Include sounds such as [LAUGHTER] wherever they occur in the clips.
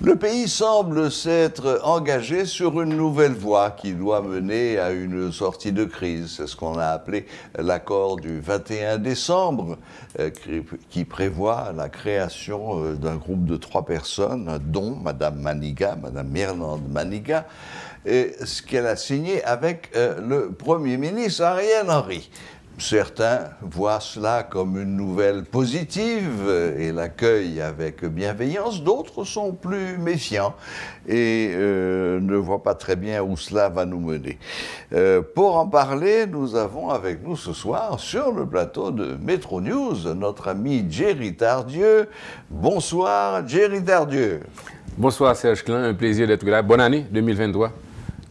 Le pays semble s'être engagé sur une nouvelle voie qui doit mener à une sortie de crise. C'est ce qu'on a appelé l'accord du 21 décembre, euh, qui prévoit la création euh, d'un groupe de trois personnes, dont Madame Maniga, Madame Mirlande Maniga, et ce qu'elle a signé avec euh, le Premier ministre Ariel Henry. Certains voient cela comme une nouvelle positive et l'accueillent avec bienveillance, d'autres sont plus méfiants et euh, ne voient pas très bien où cela va nous mener. Euh, pour en parler, nous avons avec nous ce soir sur le plateau de Metro News notre ami Jerry Tardieu. Bonsoir Jerry Tardieu. Bonsoir Serge Klein, un plaisir d'être là. Bonne année 2023.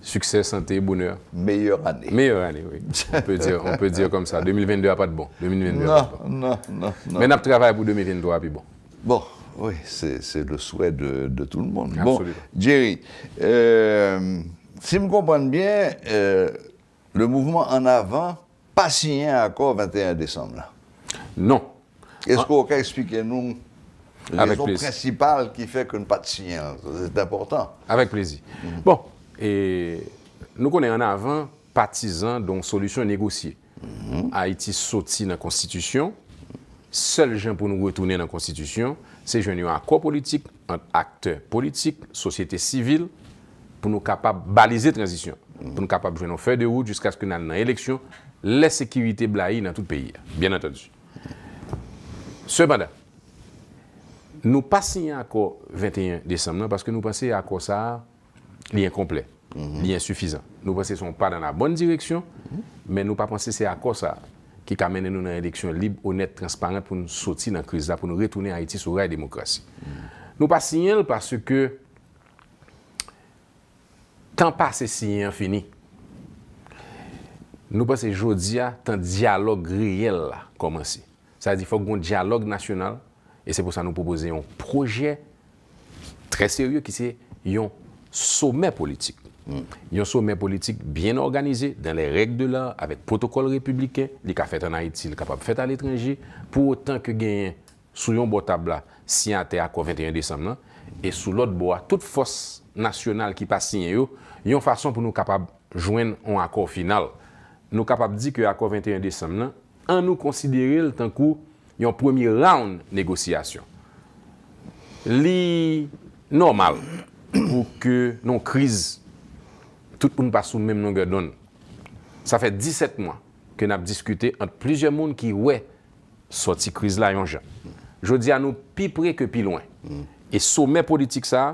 Succès, santé, bonheur. Meilleure année. Meilleure année, oui. on, peut dire, on peut dire comme ça. 2022 n'a pas de bon. 2022 non, pas bon. non, non, non. Mais on travaille pour 2023, puis bon. Bon, oui, c'est le souhait de, de, tout le monde. Absolument. Bon, Jerry, euh, si me comprenez bien, euh, le mouvement en avant pas signé un accord 21 décembre. Non. Est-ce ah. qu'on peut expliquer nous la raison principale qui fait que ne pas de signé hein? C'est important. Avec plaisir. Bon, E nou konen an avan patizan don solusyon negosye. Mhm. Haiti soti nan konstitusyon, sel jen pou nou retounen nan konstitusyon, se jen yon akopolitik, akte politik, sosyete sivil, pou nou kapab balize transisyon. Mhm. Pou nou kapab jen nou fey de ouj, jiskas ke nan nan eleksyon, le sekivite blai nan tout peyi. Bien entendi. Se bada, nou pasi an akor 21 Desemmen, paske nou pasi akor sa a, liyen komplet, mhm. liyen sufizant. Nou pa se son pa dan la bon direksyon, men nou pa panse se akos a ki kamene nou nan releksyon lib, honet, transparent pou nou soti nan kriz la, pou nou retounen Haiti sou ray demokrasi. Nou pa sinyele parce ke tan pa se sinye en fini, nou pa se jodia tan diyalog riyel la komanse. Sa di fok goun diyalog nasyonal, e se pou sa nou popose yon proje tre seryo ki se yon soumen politik. Mm. Yon soumen politik bien organize dan le rek de la avet protokol republiken li ka fèt an Haiti li kapab fèt an l'étranger pou otan ke genyen sou yon botab la si an te akor 21 décembre nan e sou lot bo a tout fòs nasyonal ki pa sinye yo yon fason pou nou kapab jwen an akor final nou kapab di ke akor 21 décembre nan an nou konsidere l tan kou yon premier round negosyasyon. Li normal ou pou ke nou kriz tout pou nou pasou mèm nou gèdoun. Sa fè 17 mwa ke nou ap diskute ant plizye moun ki wè soti kriz la yon jan. Jodi an nou pi pre ke pi lwen. Mm. E sou mè politik sa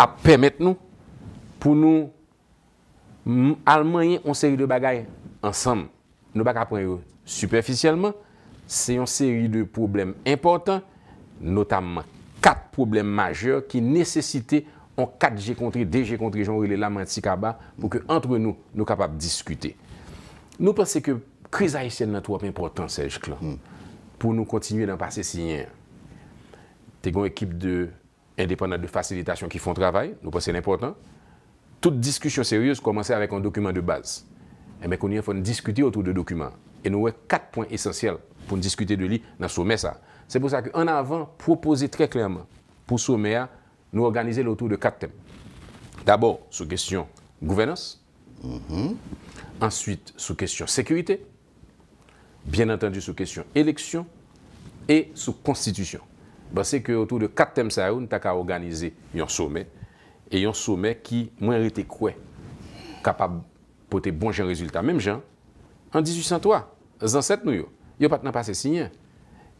ap pèmèt nou pou nou almanye an seri de bagay ansam. Nou bak ap prè yon superficyèlman. Se yon seri de problem important notamman. 4 problem majeur ki nesesite an 4G kontri, DG kontri, jan wile la mwensi kaba pou ke antre nou nou kapap diskute. Nou pense ke krizayisen nan 3 mwen protansèj klan hmm. pou nou kontinuye nan pasè si yen. Te gwen ekip de indepanat de fasilitasyon ki fon travay, nou pense l'impotant, tout diskusyon seryous komanse avèk an dokumen de baz. E eh mè konye fòn diskute otou de dokumen e nou wè 4 pwen esensyel pou n diskute de li nan sou mè sa. C'est pour ça qu'en avant, proposer très clairement pour sommet à nous organiser l'autour de quatre thèmes. D'abord, sous question gouvernance, mm-hmm. ensuite, sous question sécurité, bien entendu, sous question élection, et sous constitution. C'est qu'autour de quatre thèmes ça a eu, nous avons organisé un sommet et un sommet qui m'a été croit capable de poser un bon résultat. Même genre, en 1803, les ancêtres nous y ont. Ils n'ont pas passé signe.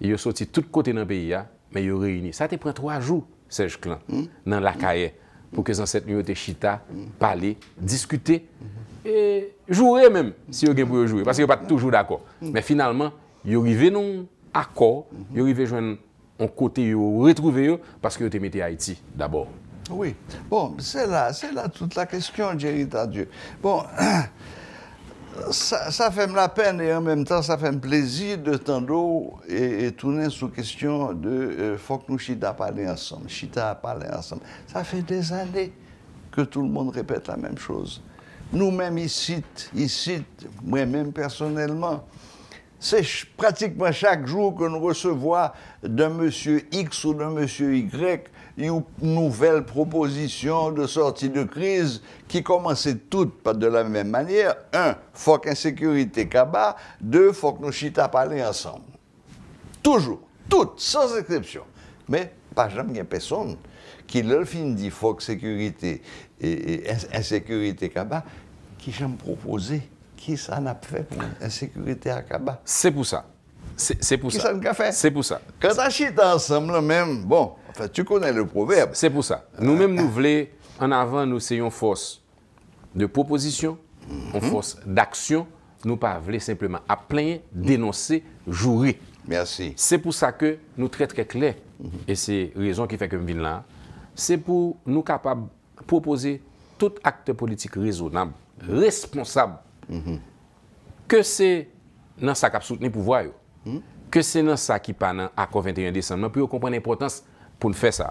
Ils sont sortis de tous côtés dans le pays, mais ils ont réunis. Ça a pris trois jours, Serge Clan, hmm. dans la cahier, pour que les ancêtres aient chita, hmm. parler, discuter, hmm. et jouer même, si ils ont jouer, parce qu'ils ne pas toujours d'accord. Mais finalement, ils arrivent à un accord, ils arrivent à un côté, ils retrouver parce parce qu'ils ont mis Haïti d'abord. Oui. Bon, c'est là, c'est là toute la question, à Dieu. Bon. [CLEARS THROAT] ça, fait me la peine et en même temps, ça fait me plaisir de tendre et, tourner sous question de euh, faut que nous Chita parler ensemble, ensemble. Ça fait des années que tout le monde répète la même chose. Nous-mêmes ici, ici, moi-même personnellement, c'est pratiquement chaque jour que nous recevons d'un monsieur X ou d'un monsieur Y une nouvelle proposition de sortie de crise qui commençait toutes pas de la même manière. Un, faut qu'insécurité cabas. Deux, faut que nous chita parler ensemble. Toujours, toutes, sans exception. Mais pas jamais personne qui le fin dit faut que sécurité et, insécurité cabas qui j'aime proposer qui ça n'a fait pour insécurité à cabas. C'est pour ça. C'est pour, ça. C'est pour ça. Quand tu ensemble, même, bon, enfin, tu connais le proverbe. C'est pour ça. Nous-mêmes, nous voulons, en avant, nous soyons force de proposition, en mhm. force d'action. Nous ne voulons simplement à dénoncer, jouer. Merci. C'est pour ça que nous très très clair. Mhm. Et c'est la raison qui fait que nous venons là. C'est pour nous capables de proposer tout acte politique raisonnable, responsable, mhm. que c'est dans sa cap soutenir pouvoir. Ke se nan sakipa nan akon 21 Desem, nan pou yo kompren impotans pou nou fe sa.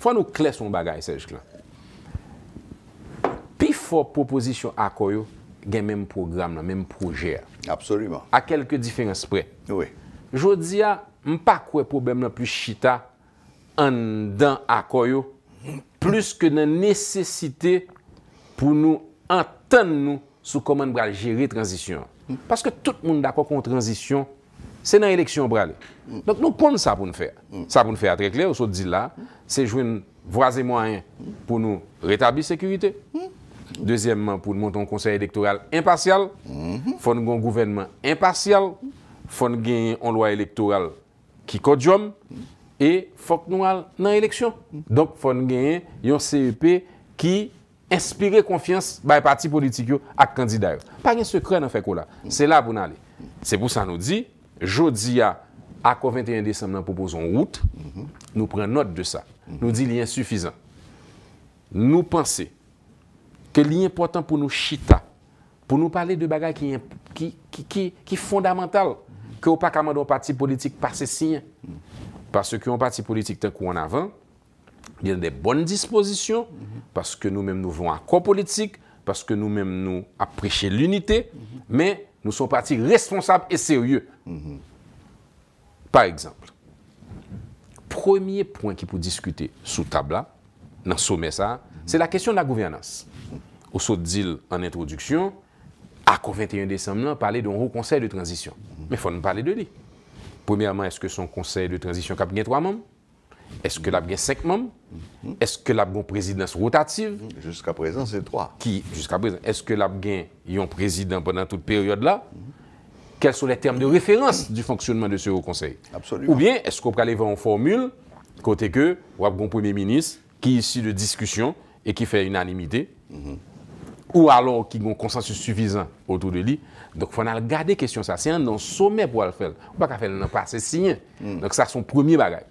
Fwa nou kle son bagay sejk lan. Pi fwo proposisyon akoyo gen menm programe nan, menm projè. Absolument. A kelke diferans pre. Oui. Jodi ya, mpa kwe problem nan plus chita an dan akoyo, plus ke nan nesesite pou nou anten nou sou koman bral jere transisyon. Paske tout moun dako kon transisyon, Se nan eleksyon brale. Donk nou kon sa pou nou fè. Sa pou nou fè a trek lè ou so di la. Se jwen vwaze mwanyen pou nou retabi sekurite. Dezyèmman pou nou monton konser elektoral impasyal. Fon gwen gouvernement impasyal. Fon genyen an loa elektoral ki kodjom. E fok nou al nan eleksyon. Donk fon genyen yon CEP ki inspire konfians bay parti politikyo ak kandida. Pari se kre nan fè ko la. Se la pou nou ale. Se pou sa nou di... Jodi a akon 21 Desemnen pou bozon wout, nou pren not de sa, nou di li insufizan. Nou panse ke li important pou nou chita, pou nou pale de bagay ki fondamental ke ou pa kamado pati politik par se sin, parce ki ou pati politik tenk ou an avan, yon de bonne disposition, parce ke nou men nou voun akon politik, parce ke nou men nou apreche l'unite, men Nou son pati responsable et sérieux. Par exemple, premier point ki pou diskute sou tabla nan sou messa, se la kesyon la gouvernance. Ou sou dil en introduksyon, akou 21 Desemblan, pale don rou konsey de transition. Me fò nou pale de li. Premièrement, eske son konsey de transition kap gen twa mounm? Est-ce que la a cinq membres mhm. Est-ce que la a une présidence rotative Jusqu'à présent, c'est trois. Qui Jusqu'à présent. Est-ce que l'AB a un président pendant toute période là mhm. Quels sont les termes de référence du fonctionnement de ce haut conseil Absolument. Ou bien, est-ce qu'on peut aller voir une formule côté que, ou un premier ministre qui est issu de discussion et qui fait unanimité mhm. ou alors qui a un consensus suffisant autour de lui. Donc, il faut garder la question. C'est un sommet pour le faire. On ne peut pas faire le passé signé. Donc, ça, c'est son premier bagage.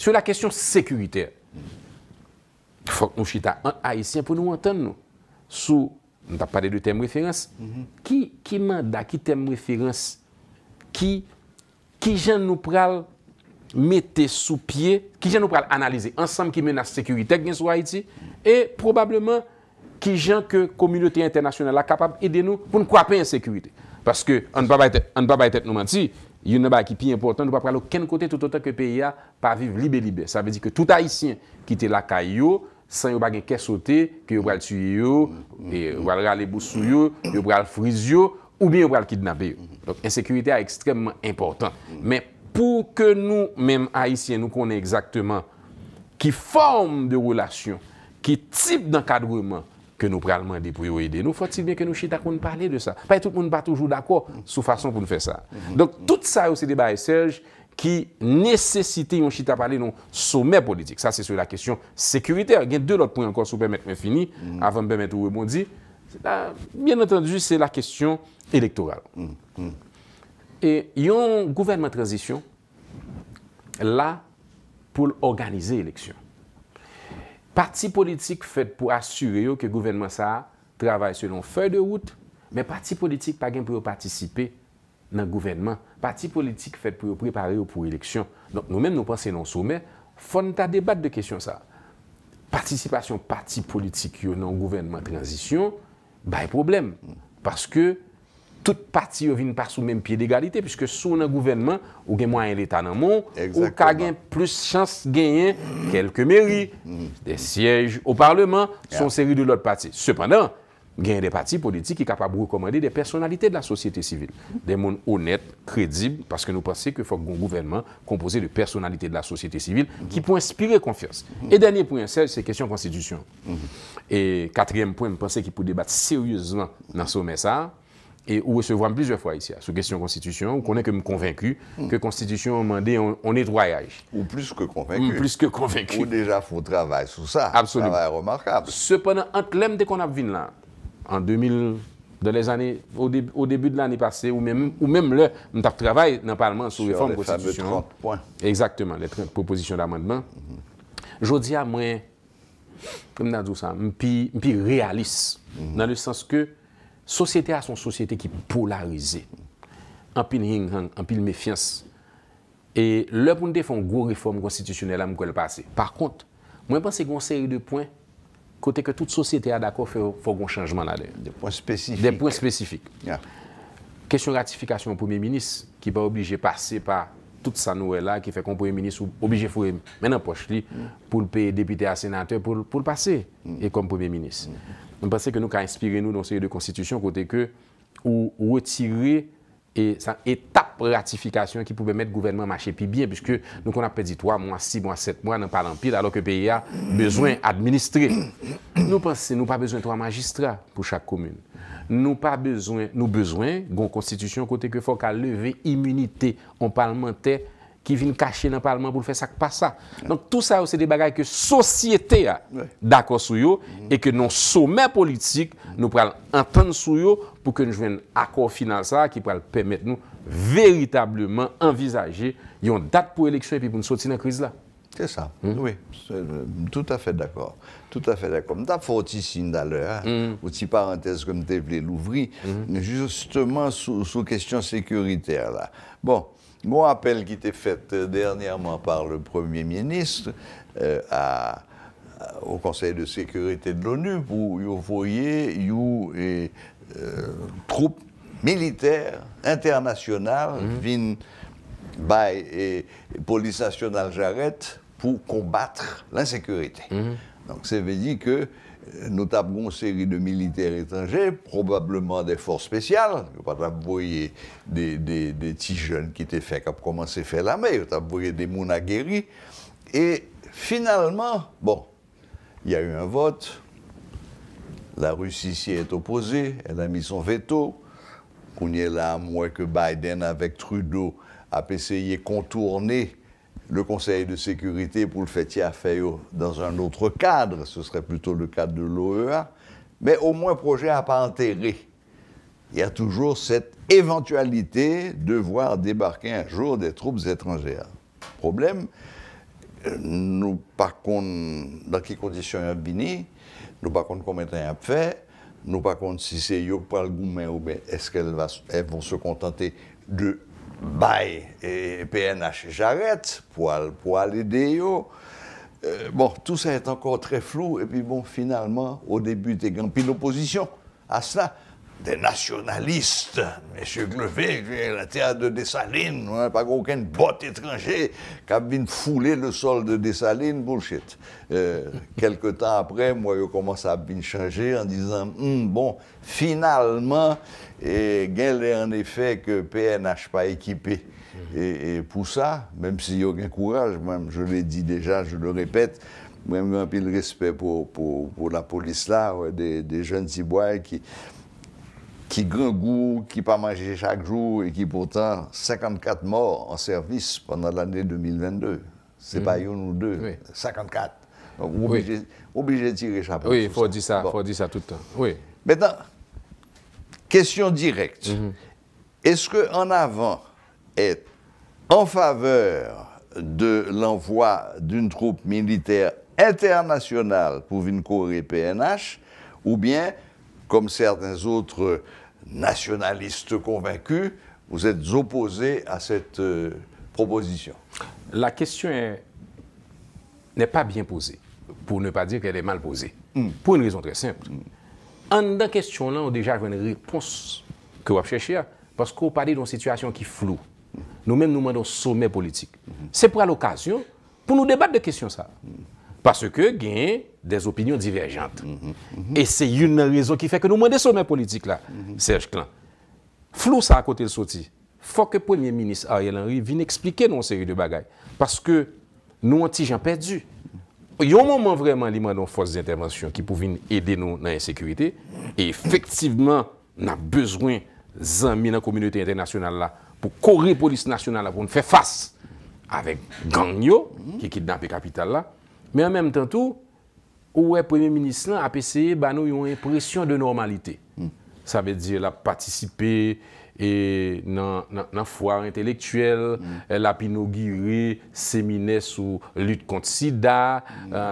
Sè la kèsyon sekurite, fòk nou chita an Aisyen pou nou anten nou, sou, nou ta pale de tem referans, ki manda, ki tem referans, ki jen nou pral mette sou pie, ki jen nou pral analize, ansem ki mena sekurite gen sou Aisyen, e probableman ki jen ke komilote internasyonel a kapab ide nou pou nou kwape en sekurite. Paske an pa baytet nou manti. Yon nan ba ki pi importan, nou pa pralou ken kote toutotan ke pe ya pa viv libe-libe. Sa ve di ke tout Haitien ki te lakay yo, san yo bagen kesote, ki yo pral tsu yo, e yo pral ralebou sou yo, yo pral friz yo, ou bi yo pral kidnabe yo. Donk, ensekurite a ekstremman importan. Men pou ke nou men Haitien nou konen ekzakteman ki form de relasyon, ki tip d'enkadouman, ke nou pralman de pou yo ide. Nou fote si bie ke nou chita konn pale mhm. de sa. Pa etou konn pa toujou d'akwa sou fason konn fe sa. Donk tout sa yo se deba e sej ki nesesite yon chita pale nou soume politik. Sa se sou la kesyon sekuriter. Gen de lot pou yon konsou pemet mwen fini avan pemet ou wè bon di. Bien entendi, se la kesyon elektoral. E yon gouverneman transisyon la pou l'organize l'eleksyon. Pati politik fet pou asyre yo ke gouvenman sa travay selon fey de wout, men pati politik pa gen pou yo patisipe nan gouvenman. Pati politik fet pou yo preparer yo pou eleksyon. Non, nou men nou panse nan soume, fon ta debat de kesyon sa. Patisipasyon pati politik yo nan gouvenman transisyon, ba e problem. Paske... Toute pati yo vin par sou menm piye de egalite piske sou nan gouvenman ou gen mwen an l'Etat nan moun ou ka gen plus chans genyen kelke meri, de mm. siyej, ou parlement, son seri de l'ot pati. Sependan, genyen de pati politik ki kapabou rekomande de personalite de la sosieti sivil. De moun honet, kredib, paske nou pensek ke fok goun gouvenman kompose de personalite de la sosieti sivil ki mm-hmm. pou inspire konfiyans. Mm-hmm. E danyen pounen sel, se kestyon konstitisyon. Mm-hmm. E katryen pounen pensek ki pou debat seryouzman nan sou messar, Ou se vwam plizye fwa isya sou kestyon konstitisyon Ou konen ke m konvenku Ke konstitisyon m an dey on etwaya Ou plis ke konvenku Ou deja fwou travay sou sa Se ponen ant lem dey kon ap vin la An 2000 De les ane, ou debu de l ane pase Ou menm le, m ta travay nan parman Sou reform konstitisyon Exaktman, le proposisyon d'amendman mm-hmm. Jodi a mwen M pi realis Nan le sens ke Sosyete a son sosyete ki polarize. An pil ring, an pil mefians. E lèpoun de fè un gwo reforme konstitisyonel a mkwèl pase. Par kont, mwen panse gwen seri de pwèn kote ke tout sosyete a d'akò fè fò gwen chanjman a dè. De pwèn spesifik. De pwèn spesifik. Kèsyon ratifikasyon pou mè minis ki pa oblije pase pa tout sa nouè la ki fè kon pou mè minis ou oblije fò mè nan poch li pou l'pe depité a senate pou l'pase. E kon pou mè minis. Nou pensè ke nou ka inspire nou don seye de konstitisyon kote ke ou retire et sa etap ratifikasyon ki poube met gouvernement mache pi bien. Piske nou kon apre di 3, 6, 7 moun nan palan pil alo ke pe ya bezwen administre. Nou pensè nou pa bezwen 3 magistra pou chak komoun. Nou pa bezwen, nou bezwen, gon konstitisyon kote ke fok a leve imunite an palman tè. qui viennent cacher dans le Parlement pour faire ça pas ça. Donc tout ça, c'est des bagages que société a d'accord sur eux et que nos sommets politiques nous un entendre sur eux pour que nous jouions un accord final ça qui pourra permettre nous véritablement envisager une date pour l'élection et puis pour nous sortir de la crise là. C'est ça, hmm. oui, euh, tout à fait d'accord. Tout à fait d'accord. Je suis ici d'ailleurs, aussi parenthèse comme tu voulais l'ouvrir, hmm. justement sur sous question sécuritaire là. Bon, mon appel qui était fait euh, dernièrement par le Premier ministre euh, au Conseil de sécurité de l'ONU pour envoyer une euh, troupes militaires internationales mhm. VIN, et, police nationale j'arrête pour combattre l'insécurité. Mhm. Donc ça veut dire que nous avons une série de militaires étrangers, probablement des forces spéciales. Nous avons voyé des, petits jeunes qui étaient faits, qui ont commencé à faire la mer. Nous avons voyé des gens Et finalement, bon, il y a eu un vote. La Russie s'y est opposée. Elle a mis son veto. On est là, moins que Biden, avec Trudeau, a essayé de contourner le Conseil de sécurité pour le faitier a fait dans un autre cadre, ce serait plutôt le cadre de l'OEA, mais au moins projet à pas enterré. Il y a toujours cette éventualité de voir débarquer un jour des troupes étrangères. Problème, euh, nous par contre, dans quelles conditions on venu, nous pas contre combien de a fait, nous par contre si c'est yo pas le ou bien est-ce qu'elles vont se contenter de Bye et PNH j'arrête poil, Poil, et euh, bon, tout ça est encore très flou. Et puis bon, finalement, au début, des es grand pile à cela des nationalistes. M. Glevé, la terre de Dessalines, hein, pas aucun botte étranger qui a venu fouler le sol de Dessalines, bullshit. Euh, quelques temps après, moi, je commence à bien changer en disant, hum, bon, finalement, y a en effet que PNH pas équipé. Et, pour ça, même s'il y a aucun courage, même je l'ai dit déjà, je le répète, même un peu de respect pour, pour, la police là, des, des, jeunes Tibois qui, qui grand qui pas manger chaque jour et qui pourtant 54 morts en service pendant l'année 2022. C'est n'est mhm. pas une ou deux, 54. Donc obligé, obligé de tirer chapeau. Oui, il faut dire ça, tout le temps. Maintenant, question directe. Mhm. Est-ce que en avant est en faveur de l'envoi d'une troupe militaire internationale pour venir PNH, ou bien, comme certains autres nationaliste convaincu, vous êtes opposé à cette euh, proposition. La question n'est pas bien posée, pour ne pas dire qu'elle est mal posée, hmm. pour une raison très simple. Hmm. En question là, on déjà une réponse que vous cherchez, parce qu'on parle d'une situation qui floue. Hmm. Nous-mêmes, nous demandons sommet politique. C'est pour l'occasion, pour nous débattre de questions ça. Paske gen des opinyon diverjante. E se yon nan rizon ki feke nou mwende sou men politik la, Serge Klan. Flou sa akote l soti. Fok ke premier ministre Ariel Henry vin explike nou an seri de bagay. Paske nou an ti jan perdu. Yon mwaman vreman li mwen nou fos zi intervensyon ki pou vin ede nou nan yon sekurite. E efektiveman nan bezwen zan mi nan kominyote internasyonal la pou kore polis nasyonal la pou nou fe fas. Avek gang yo ki kit nan pe kapital la. Men an menm tentou, ouwe premier ministre lan ap eseye, ba nou yon yon presyon de normalite. Sa ve dire la patisipe nan fwar entelektuel, la pinogire seminer sou lut kont sida,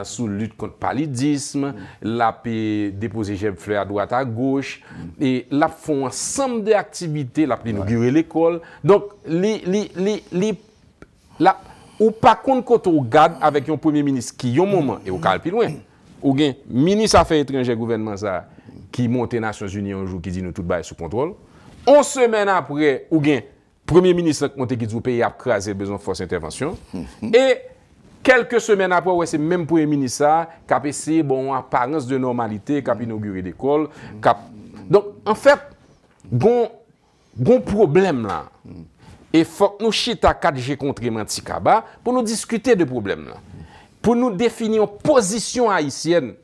sou lut kont palidisme, la pe depose jem flea doat a goch, e la fon ansem de aktivite la pinogire l'ekol. Donk li... Ou pa kont koto ou gade avèk yon premier ministre ki yon mouman e ou kalpil wè. Ou gen, minister fè étranger gouvernement sa ki monte Nations Unie anjou ki di nou tout baye sou kontrol. On semen apwè ou gen, premier ministre konte ki djoupe y ap krasè bezon fòs intervansyon. E kelke semen apwè wè se mèm premier ministre sa kap ese bon aparense de normalité kap inaugurè de kol. Donk an fèp, gon problem la... Et faut que nous chita 4G contre Mantikaba pour nous discuter de problèmes Pour nous définir une position haïtienne.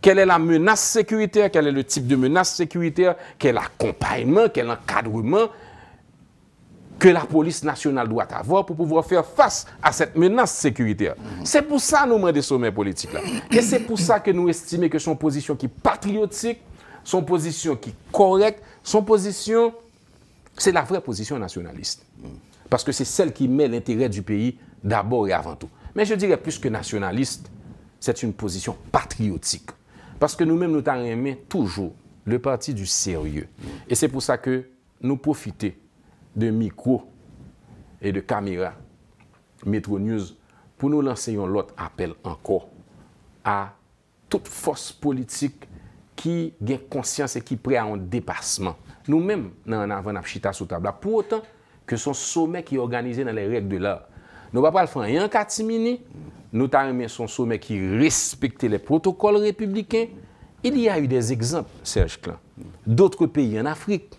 Quelle est la menace sécuritaire, quel est le type de menace sécuritaire, quel accompagnement, quel encadrement que la police nationale doit avoir pour pouvoir faire face à cette menace sécuritaire. C'est pour ça que nous demandons des sommets politiques Et c'est pour ça que nous estimons que son position qui est patriotique, son position qui est correcte, son position c'est la vraie position nationaliste. Parce que c'est celle qui met l'intérêt du pays d'abord et avant tout. Mais je dirais plus que nationaliste, c'est une position patriotique. Parce que nous-mêmes, nous, avons toujours le parti du sérieux. Et c'est pour ça que nous profitons de micros et de caméras Metro News pour nous lancer un autre appel encore à toute force politique ki gen konsyans e ki pre a an depasman. Nou men, nan an avan ap chita sou tabla, pou otan, ke son somek ki organize nan le rek de la. Nou pa pal fanyan katimini, nou ta remen son somek ki respecte le protokol republiken, il y a yu des ekzamp, Serge Klein, dotre peyi an Afrik,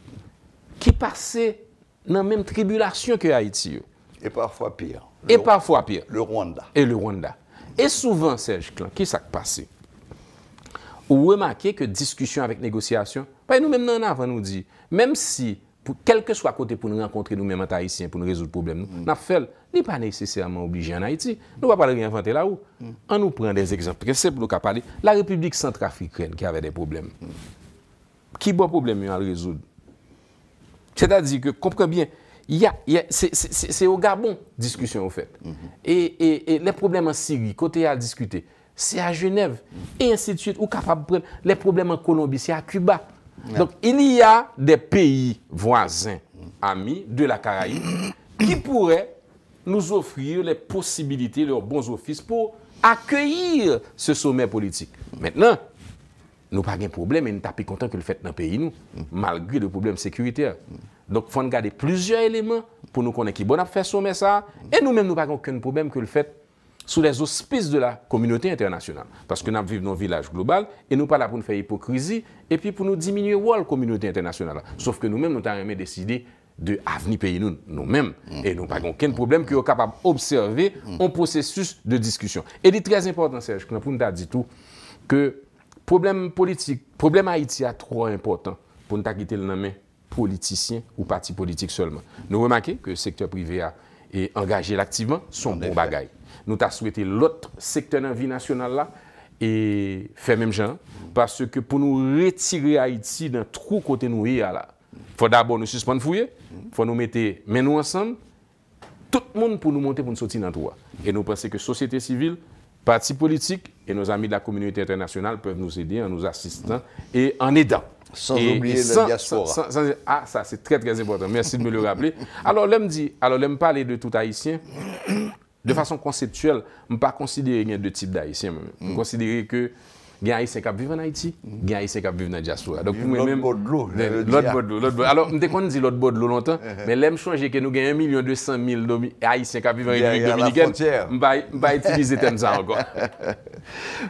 ki pase nan men tribulasyon ke Haiti yo. E parfwa pire. E parfwa pire. Le Rwanda. E le Rwanda. E souven, Serge Klein, ki sak pase? Ou wè makè ke diskusyon avèk negosyasyon, bay nou mèm nan avan nou di. Mèm si, pou kelke swa kote pou nou renkontre nou mèm an Tahitien pou nou rezoud problem nou, nan fèl, ni pa nèsesèrman oblige an Haiti. Nou wè pa lè rinvantè mm. la ou. An nou pren des ekjans, presep lò ka pale, la Republik Centrafrikren ki avè den problem. Mm. Ki bon problem yon al rezoud? Se ta di ke, komprèm bien, se yon gabon diskusyon ou fèt. Mm-hmm. E le problem an Siri, kote yon al diskute, C'est à Genève. Et ainsi de suite. Ou kafa prèm les problèmes en Colombie. C'est à Cuba. Donc, il y a des pays voisins, amis, de la Caraïbe, qui pourraient nous offrir les possibilités de leurs bons offices pour accueillir ce sommet politique. Maintenant, nous n'avons pas de problème et nous ne sommes pas content que le fête dans le pays, malgré le problème sécuritaire. Donc, il faut garder plusieurs éléments pour nous connaître qui bon a fait sommet ça. Et nous-mêmes, nous n'avons pas de problème que le fête Sous les auspices de la communauté internationale. Parce que nous vivons dans le village global et nous parlons pour nous faire hypocrisie et puis pour nous diminuer ou à la communauté internationale. Sauf que nous-mêmes, nous avons décidé de venir payer nous-mêmes. Mm. Et nous n'avons aucun problème qui est capable d'observer en mm. processus de discussion. Et il est très important, Serge, que nous avons dit tout, que le problème politique, le problème haïti a trois importants pour nous agiter le nomment politicien ou parti politique seulement. Nous remarquons que le secteur privé a engagé l'activement son bon bagaille. Nous avons souhaité l'autre secteur de la vie nationale là et faire même genre parce que pour nous retirer Haïti d'un trou côté nous y là. Faut d'abord nous suspendre fouiller, faut nous mettre mais nous ensemble tout le monde pour nous monter pour nous sortir dans trou. Et nous pensons que société civile, Parti Politique et nos amis de la communauté internationale peuvent nous aider en nous assistant et en aidant. Sans oublier la diaspora. ah, ça c'est très très important. Merci de me le rappeler. Alors, l'homme dit, alors l'homme parler de tout haïtien. De fason konseptuel, m pa konsidere gen de tip da isye m. M konsidere ke gen a isye kap vivan a iti, gen a isye kap vivan a dja sou. Lod bodlo. Lod bodlo. M te kon di lod bodlo lontan, men lem chanje ke nou gen 1.200.000 a isye kap vivan a iti dominiken, m pa itilize ten zan ankon.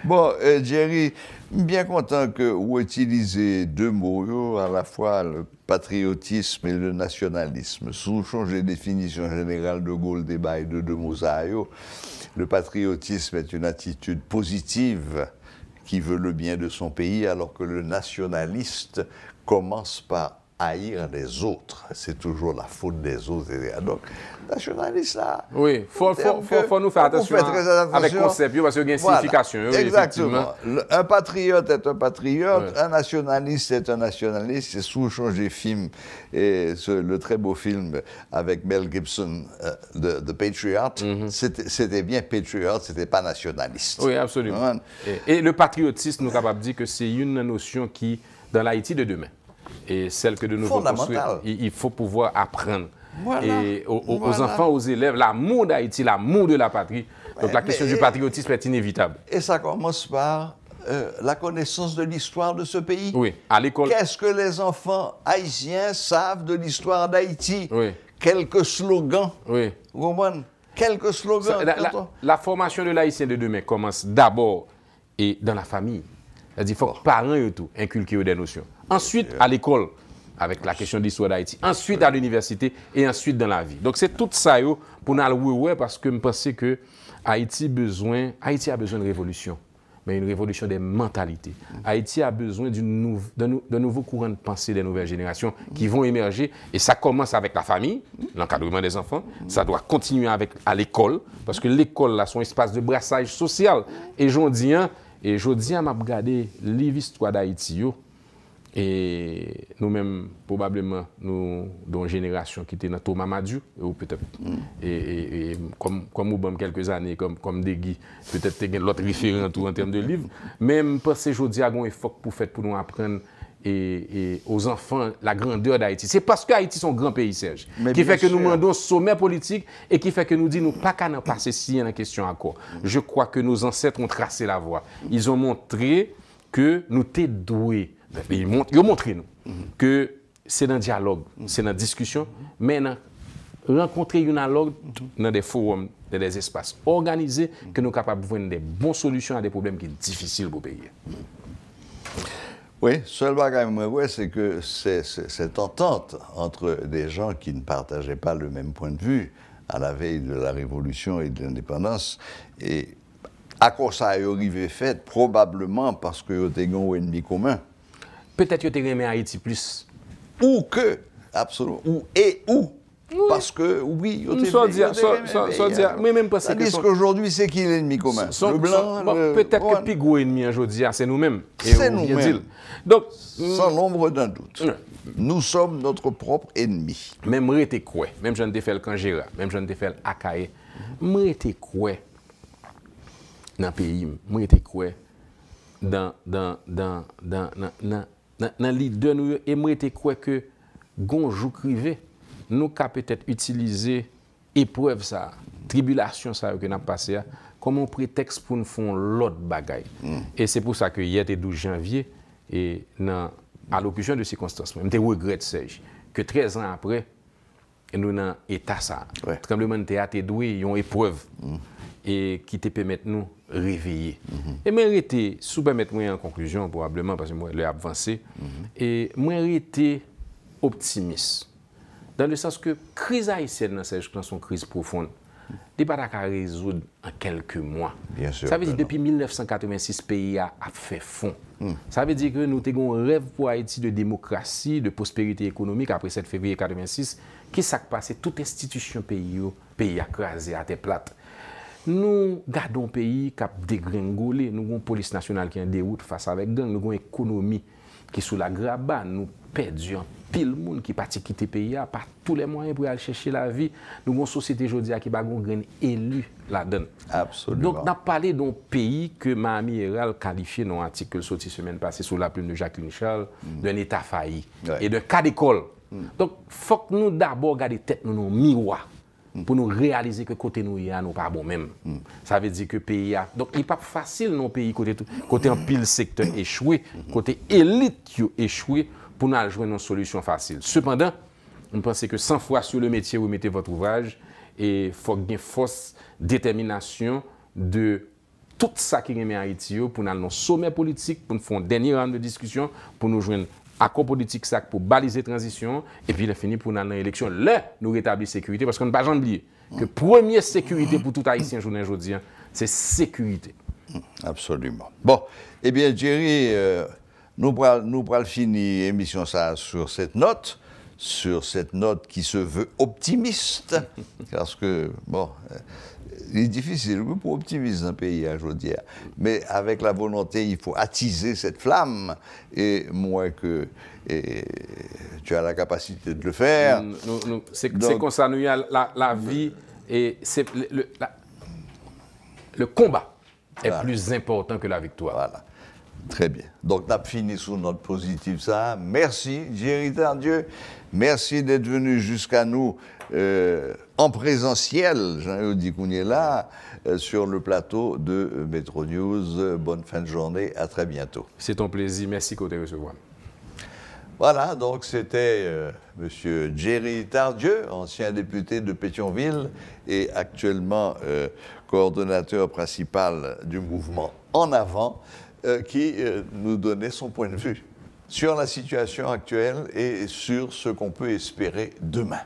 Bon, euh, Jerry... bien content que vous utilisez deux mots, à la fois le patriotisme et le nationalisme. Sous changer définition générale de Gaulle débat et de De le patriotisme est une attitude positive qui veut le bien de son pays, alors que le nationaliste commence par haïr les autres. C'est toujours la faute des autres. Donc, nationaliste là. Oui, il faut, faut, faut, faut, nous faire attention, hein, avec concept, parce qu'il y a une signification. Exactement. un patriote est un patriote, un nationaliste est un nationaliste. C'est sous changer film, et ce, le très beau film avec Mel Gibson, The euh, de, Patriot. Mhm. C'était bien patriote, c'était pas nationaliste. Oui, absolument. Et, le patriotisme, nous sommes que c'est une notion qui, dans l'Haïti de demain, et celle que de nouveau il, il faut pouvoir apprendre. Et aux, enfants, aux élèves, l'amour d'Haïti, l'amour de la patrie. Donc eh, la question du patriotisme est inévitable. Et ça commence par euh, la connaissance de l'histoire de ce pays. Oui, à l'école. Qu'est-ce que les enfants haïtiens savent de l'histoire d'Haïti Quelques slogans. Oui. Roman, quelques slogans. la, formation de l'haïtien de demain commence d'abord et dans la famille. C'est-à-dire, il faut que oh. parents et tout inculquer des notions ensuite à l'école avec la question d'histoire d'Haïti, ensuite à l'université et ensuite dans la vie. Donc c'est tout ça pour nous aller parce que je pense que Haïti, besoin, Haïti a besoin de révolution, mais une révolution des mentalités. Haïti a besoin d'un nouveau courant de pensée des nouvelles générations qui vont émerger et ça commence avec la famille, l'encadrement des enfants, ça doit continuer avec, à l'école parce que l'école là, son espace de brassage social et j'en et je dis à m'a l'histoire d'Haïti Et nous-mêmes, probablement, nous, dans une génération qui était dans tout mamadur, ou peut-être, mm. et comme e, Aubame, quelques années, comme Degui, peut-être, l'autre référent ou en termes de livres, même passé Jody Agon et Fouque Poufette pou nous apprendre aux e, enfants la grandeur d'Haïti. C'est parce que Haïti son grand pays, Serge, qui fait que nous mandons sommet politique et qui fait que nous dis nous pas qu'à nous passer si il y a une question à quoi. Je crois que nos ancêtres ont tracé la voie. Ils ont montré que nous t'es doué Ben, Ils ont montré nous que c'est dans le dialogue, c'est la discussion, mais rencontrer une dialogue dans des forums, dans des espaces organisés, que nous sommes capables de trouver des bonnes solutions à des problèmes qui sont difficiles pour le pays. Oui, seul bagage, c'est que cette entente entre des gens qui ne partageaient pas le même point de vue à la veille de la Révolution et de l'indépendance, et à quoi ça a arrivé fait, probablement parce que y a des ennemis communs. petèp yo te remè a eti plus. Ou ke, et ou, parce que, oui, yo te remè. Mwen mèm pas seke son. Tandis ki, aujourd'hui, seke l'ennemi koman. Son, petèp ke pigou ennemi anjou diya, se nou mèm. Se nou mèm. Donc, san lombre d'an dout. Nou som notre propre ennemi. Mèm mre te kwe, mèm jen de fel kangera, mèm jen de fel akae, mre te kwe, nan peyi, mre te kwe, dan, dan, dan, dan, nan, nan, Nan li de nou yo, e mwete kwe ke gonjou krive, nou ka petet utilize epwèv sa, tribülasyon sa yo ke nan pase a, koman pretex pou nou fon lot bagay. Hmm. E se pou sa ke yete 12 janvye, e nan alokujen de si konstansman, mte wègret sej, ke 13 an apre, nou nan eta sa. Tremblèman te ate dwi, yon epwèv, hmm. e ki te pèmèt nou. riveye. E mwen rete, soube met mwen en konkluzyon, probableman, pasi mwen le avanse, mwen rete optimis. Dan le sas ke kriza y sèd nan sej, nan son krize profonde, debata ka rezoud an kelke mwen. Sa vezi, depi 1986, PIA ap fe fon. Sa vezi, nou te gon rev pou Haiti de demokrasi, de posperite ekonomik apre 7 fevri 1986, ki sak pase tout institisyon PIO PIA krasi ate plat. Nou ga don peyi kap degrengole, nou goun polis nasyonal ki yon deroute fasa vek den, nou goun ekonomi ki sou la graba, nou pedyon pil moun ki pati kite peyi a, pa tou le mwanyen pou yon al cheshi la vi, nou goun sosite jodi a ki bagon gren elu la den. Donk nan pale don peyi ke Mami Eral kalifiye non atik ke l soti semen pase sou la plume de Jacqueline Charles, de neta fayi, e de kad ekol. Donk fok nou dabor gade tet nou non miwa. pou nou realize ke kote nou ya nou parbon men. Sa ve di ke pe ya. Donk, e pa fasil nou peyi kote an pil sektor echwe, kote elit yo echwe pou nou aljwen nou solusyon fasil. Sependan, mpense ke san fwa sou le metye ou mette vot ouvraj, e fok gen fos determinasyon de tout sa ki gen meriti yo pou nou aljwen nou somer politik, pou nou fwen denye ram de diskusyon, pou nou jwen... accord politique ça pour baliser transition et puis il a fini pour une élection. Là, nous rétablir sécurité parce qu'on ne pas oublier que première sécurité pour tout haïtien journée aujourd'hui, hein, c'est sécurité. Absolument. Bon, eh bien Jerry, euh, nous prenons nous fini émission ça sur cette note sur cette note qui se veut optimiste, [LAUGHS] parce que, bon, euh, c'est difficile pour optimiser un pays hein, je dire. Mais avec la volonté, il faut attiser cette flamme. Et moins que tu as la capacité de le faire. C'est comme ça, la, la vie et le, combat est plus important que la victoire. Voilà. Très bien. Donc, on a fini sur notre positif, ça. Merci, Dieu. Merci d'être venu jusqu'à nous. Euh, en présentiel, jean yves Kounela, là euh, sur le plateau de Metro News. Bonne fin de journée, à très bientôt. C'est ton plaisir, merci côté recevoir. Voilà, donc c'était euh, M. Jerry Tardieu, ancien député de Pétionville et actuellement coordonnateur principal du mouvement En Avant, qui nous donnait son point de vue sur la situation actuelle et sur ce qu'on peut espérer demain.